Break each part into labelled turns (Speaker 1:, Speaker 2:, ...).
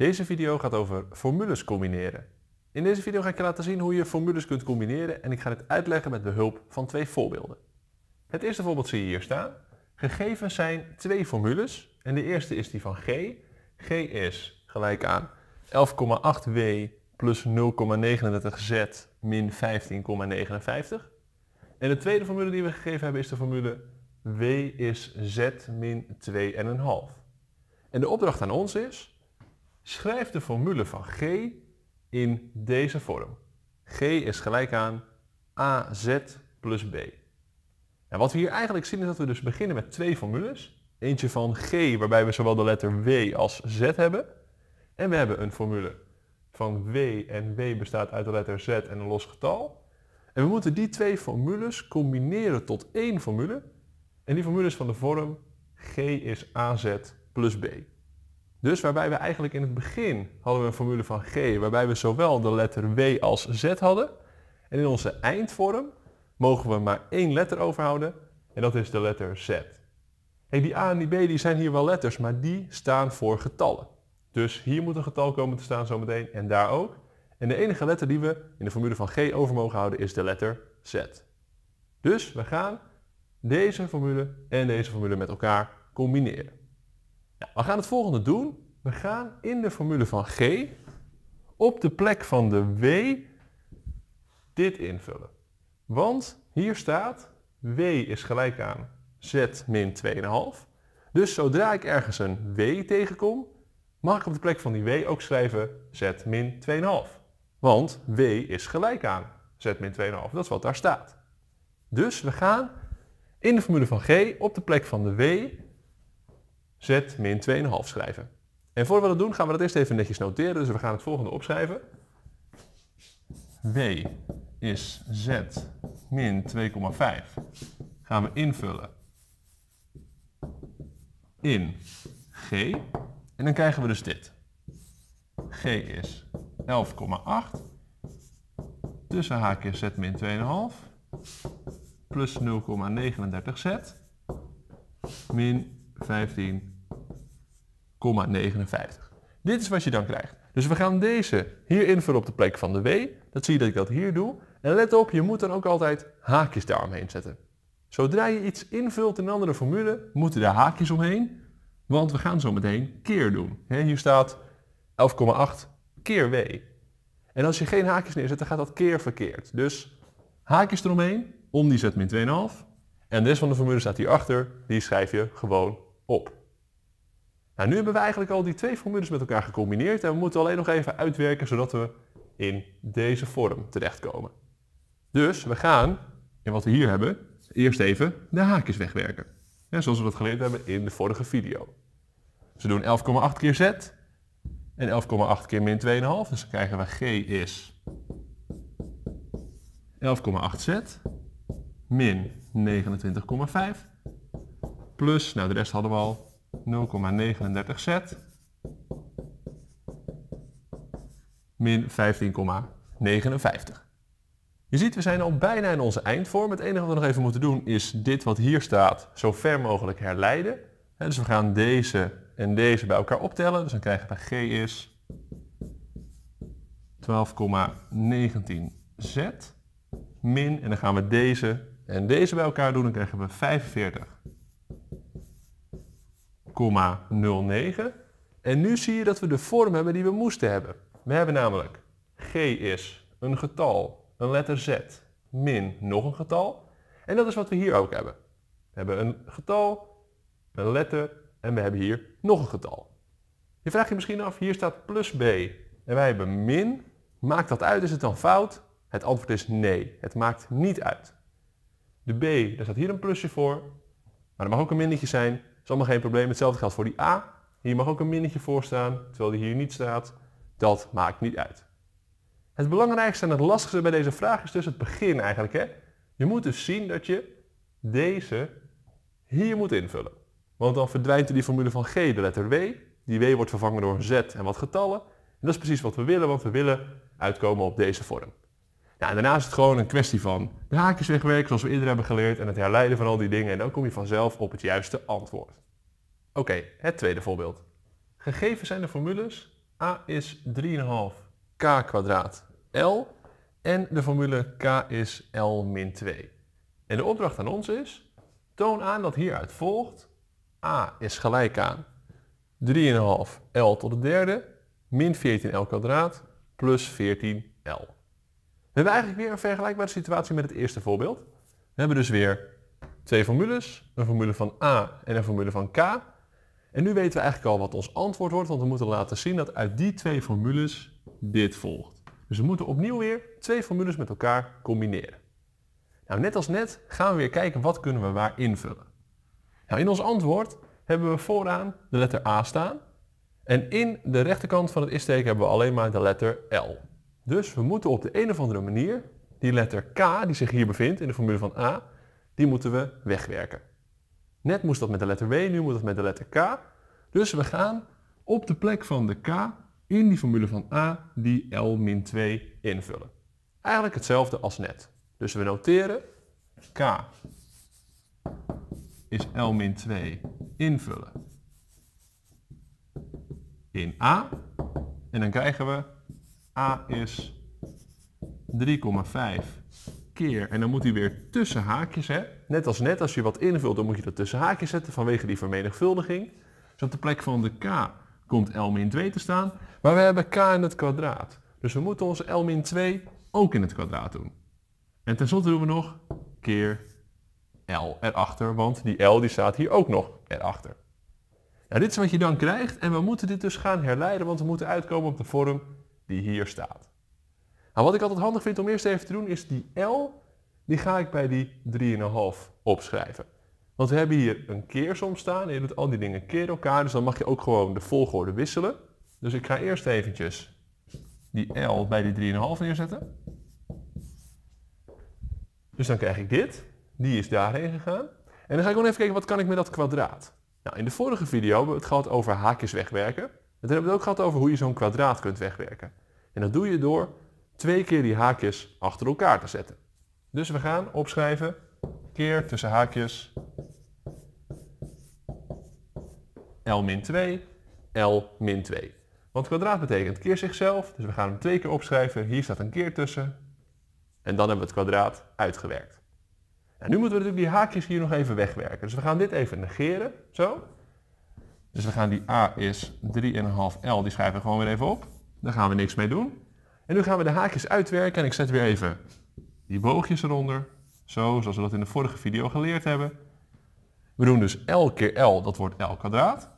Speaker 1: Deze video gaat over formules combineren. In deze video ga ik je laten zien hoe je formules kunt combineren en ik ga het uitleggen met behulp van twee voorbeelden. Het eerste voorbeeld zie je hier staan. Gegeven zijn twee formules en de eerste is die van g. g is gelijk aan 11,8w plus 0,39z min 15,59. En de tweede formule die we gegeven hebben is de formule w is z min 2,5. En de opdracht aan ons is Schrijf de formule van G in deze vorm. G is gelijk aan AZ plus B. En wat we hier eigenlijk zien is dat we dus beginnen met twee formules. Eentje van G waarbij we zowel de letter W als Z hebben. En we hebben een formule van W en W bestaat uit de letter Z en een los getal. En we moeten die twee formules combineren tot één formule. En die formule is van de vorm G is AZ plus B. Dus waarbij we eigenlijk in het begin hadden we een formule van G, waarbij we zowel de letter W als Z hadden. En in onze eindvorm mogen we maar één letter overhouden en dat is de letter Z. Hey, die A en die B die zijn hier wel letters, maar die staan voor getallen. Dus hier moet een getal komen te staan zometeen en daar ook. En de enige letter die we in de formule van G over mogen houden is de letter Z. Dus we gaan deze formule en deze formule met elkaar combineren we gaan het volgende doen. We gaan in de formule van G op de plek van de W dit invullen. Want hier staat W is gelijk aan Z min 2,5. Dus zodra ik ergens een W tegenkom, mag ik op de plek van die W ook schrijven Z min 2,5. Want W is gelijk aan Z min 2,5. Dat is wat daar staat. Dus we gaan in de formule van G op de plek van de W z min 2,5 schrijven. En voor we dat doen gaan we dat eerst even netjes noteren. Dus we gaan het volgende opschrijven. W is z min 2,5. Gaan we invullen in g. En dan krijgen we dus dit. g is 11,8 tussen haakjes z min 2,5 plus 0,39z min 15,5. Dit is wat je dan krijgt. Dus we gaan deze hier invullen op de plek van de W. Dat zie je dat ik dat hier doe. En let op, je moet dan ook altijd haakjes daaromheen zetten. Zodra je iets invult in een andere formule, moeten daar haakjes omheen. Want we gaan zo meteen keer doen. Hier staat 11,8 keer W. En als je geen haakjes neerzet, dan gaat dat keer verkeerd. Dus haakjes eromheen, om die zet min 2,5. En de rest van de formule staat hierachter, die schrijf je gewoon op. Nou, nu hebben we eigenlijk al die twee formules met elkaar gecombineerd en we moeten alleen nog even uitwerken zodat we in deze vorm terechtkomen. Dus we gaan, in wat we hier hebben, eerst even de haakjes wegwerken. Ja, zoals we dat geleerd hebben in de vorige video. Dus we doen 11,8 keer z en 11,8 keer min 2,5. Dus dan krijgen we g is 11,8 z min 29,5 plus, nou de rest hadden we al, 0,39 z min 15,59. Je ziet, we zijn al bijna in onze eindvorm. Het enige wat we nog even moeten doen is dit wat hier staat zo ver mogelijk herleiden. dus we gaan deze en deze bij elkaar optellen. Dus dan krijgen we g is 12,19z min. En dan gaan we deze en deze bij elkaar doen. Dan krijgen we 45. 0,09. En nu zie je dat we de vorm hebben die we moesten hebben. We hebben namelijk g is een getal, een letter z, min nog een getal. En dat is wat we hier ook hebben. We hebben een getal, een letter en we hebben hier nog een getal. Je vraagt je misschien af, hier staat plus b en wij hebben min. Maakt dat uit? Is het dan fout? Het antwoord is nee, het maakt niet uit. De b, daar staat hier een plusje voor, maar er mag ook een minnetje zijn allemaal geen probleem. Hetzelfde geldt voor die A. Hier mag ook een minnetje voor staan, terwijl die hier niet staat. Dat maakt niet uit. Het belangrijkste en het lastigste bij deze vraag is dus het begin eigenlijk. Hè? Je moet dus zien dat je deze hier moet invullen. Want dan verdwijnt in die formule van G de letter W. Die W wordt vervangen door een Z en wat getallen. En dat is precies wat we willen, want we willen uitkomen op deze vorm. Daarnaast is het gewoon een kwestie van de haakjes wegwerken, zoals we eerder hebben geleerd, en het herleiden van al die dingen. En dan kom je vanzelf op het juiste antwoord. Oké, het tweede voorbeeld. Gegeven zijn de formules a is 3,5 k kwadraat l en de formule k is l min 2. En de opdracht aan ons is, toon aan dat hieruit volgt a is gelijk aan 3,5 l tot de derde min 14 l kwadraat plus 14 l. We hebben eigenlijk weer een vergelijkbare situatie met het eerste voorbeeld. We hebben dus weer twee formules, een formule van A en een formule van K. En nu weten we eigenlijk al wat ons antwoord wordt, want we moeten laten zien dat uit die twee formules dit volgt. Dus we moeten opnieuw weer twee formules met elkaar combineren. Nou, net als net gaan we weer kijken wat kunnen we waar invullen. Nou, in ons antwoord hebben we vooraan de letter A staan. En in de rechterkant van het is-teken hebben we alleen maar de letter L. Dus we moeten op de een of andere manier die letter k, die zich hier bevindt in de formule van a, die moeten we wegwerken. Net moest dat met de letter w, nu moet dat met de letter k. Dus we gaan op de plek van de k in die formule van a die L-2 invullen. Eigenlijk hetzelfde als net. Dus we noteren k is L-2 invullen in a. En dan krijgen we A is 3,5 keer. En dan moet hij weer tussen haakjes, hè? net als net, als je wat invult, dan moet je dat tussen haakjes zetten vanwege die vermenigvuldiging. Dus op de plek van de k komt L min 2 te staan. Maar we hebben k in het kwadraat. Dus we moeten onze L min 2 ook in het kwadraat doen. En tenslotte doen we nog keer L erachter, want die L die staat hier ook nog erachter. Nou, dit is wat je dan krijgt en we moeten dit dus gaan herleiden, want we moeten uitkomen op de vorm die hier staat. Nou, wat ik altijd handig vind om eerst even te doen, is die L, die ga ik bij die 3,5 opschrijven. Want we hebben hier een keersom staan, je doet al die dingen keer elkaar, dus dan mag je ook gewoon de volgorde wisselen. Dus ik ga eerst eventjes die L bij die 3,5 neerzetten. Dus dan krijg ik dit, die is daarheen gegaan. En dan ga ik gewoon even kijken, wat kan ik met dat kwadraat? Nou, in de vorige video hebben we het gehad over haakjes wegwerken toen hebben we het ook gehad over hoe je zo'n kwadraat kunt wegwerken. En dat doe je door twee keer die haakjes achter elkaar te zetten. Dus we gaan opschrijven keer tussen haakjes L-2, L-2. Want kwadraat betekent keer zichzelf, dus we gaan hem twee keer opschrijven. Hier staat een keer tussen. En dan hebben we het kwadraat uitgewerkt. En nou, nu moeten we natuurlijk die haakjes hier nog even wegwerken. Dus we gaan dit even negeren, zo. Dus we gaan die a is 3,5 L, die schrijven we gewoon weer even op. Daar gaan we niks mee doen. En nu gaan we de haakjes uitwerken en ik zet weer even die boogjes eronder. Zo, zoals we dat in de vorige video geleerd hebben. We doen dus L keer L, dat wordt L kwadraat.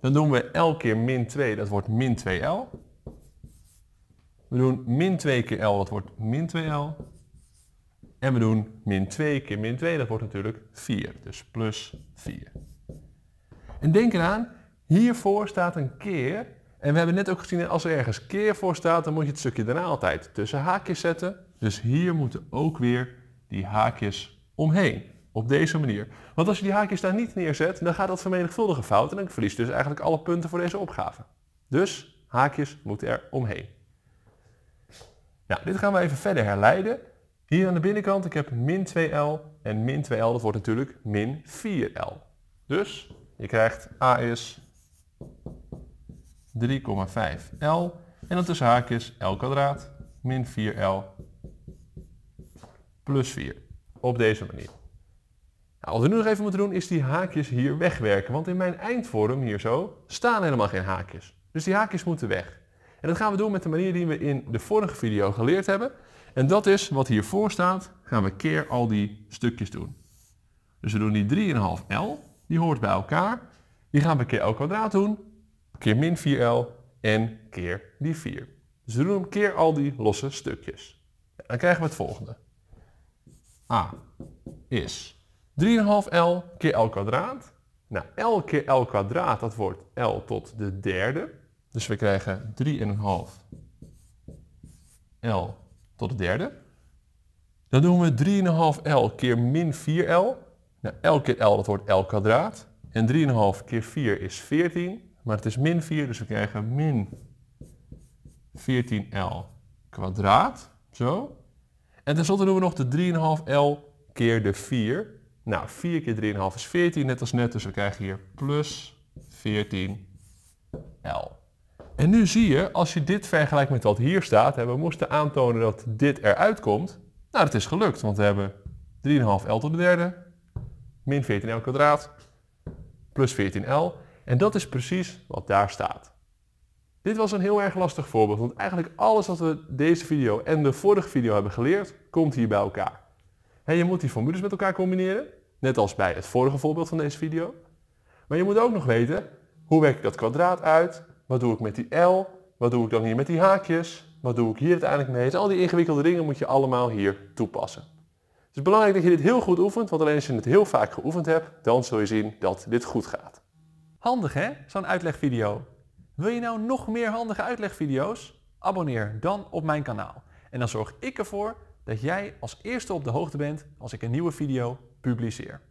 Speaker 1: Dan doen we L keer min 2, dat wordt min 2L. We doen min 2 keer L, dat wordt min 2L. En we doen min 2 keer min 2, dat wordt natuurlijk 4. Dus plus 4. En denk eraan, hiervoor staat een keer. En we hebben net ook gezien, als er ergens keer voor staat, dan moet je het stukje daarna altijd tussen haakjes zetten. Dus hier moeten ook weer die haakjes omheen. Op deze manier. Want als je die haakjes daar niet neerzet, dan gaat dat vermenigvuldigen fout. En dan verlies je dus eigenlijk alle punten voor deze opgave. Dus haakjes moeten er omheen. Nou, dit gaan we even verder herleiden. Hier aan de binnenkant, ik heb min 2l en min 2l, dat wordt natuurlijk min 4l. Dus je krijgt A is 3,5L en dan tussen haakjes L kwadraat min 4L plus 4. Op deze manier. Nou, wat we nu nog even moeten doen is die haakjes hier wegwerken. Want in mijn eindvorm hier zo staan helemaal geen haakjes. Dus die haakjes moeten weg. En dat gaan we doen met de manier die we in de vorige video geleerd hebben. En dat is wat hiervoor staat, gaan we keer al die stukjes doen. Dus we doen die 3,5L die hoort bij elkaar. Die gaan we keer L kwadraat doen, keer min 4L en keer die 4. Dus we doen hem keer al die losse stukjes. Dan krijgen we het volgende. A is 3,5L keer L kwadraat. Nou, L keer L kwadraat, dat wordt L tot de derde. Dus we krijgen 3,5 L tot de derde. Dan doen we 3,5L keer min 4L. L keer L, dat wordt L kwadraat. En 3,5 keer 4 is 14, maar het is min 4, dus we krijgen min 14L kwadraat. Zo. En tenslotte doen we nog de 3,5L keer de 4. Nou, 4 keer 3,5 is 14, net als net, dus we krijgen hier plus 14L. En nu zie je, als je dit vergelijkt met wat hier staat, hè, we moesten aantonen dat dit eruit komt. Nou, dat is gelukt, want we hebben 3,5L tot de derde, min 14L kwadraat plus 14L. En dat is precies wat daar staat. Dit was een heel erg lastig voorbeeld, want eigenlijk alles wat we deze video en de vorige video hebben geleerd, komt hier bij elkaar. En je moet die formules met elkaar combineren, net als bij het vorige voorbeeld van deze video. Maar je moet ook nog weten, hoe werk ik dat kwadraat uit? Wat doe ik met die L? Wat doe ik dan hier met die haakjes? Wat doe ik hier uiteindelijk mee? al die ingewikkelde dingen moet je allemaal hier toepassen. Het is belangrijk dat je dit heel goed oefent, want alleen als je het heel vaak geoefend hebt, dan zul je zien dat dit goed gaat. Handig hè, zo'n uitlegvideo. Wil je nou nog meer handige uitlegvideo's? Abonneer dan op mijn kanaal. En dan zorg ik ervoor dat jij als eerste op de hoogte bent als ik een nieuwe video publiceer.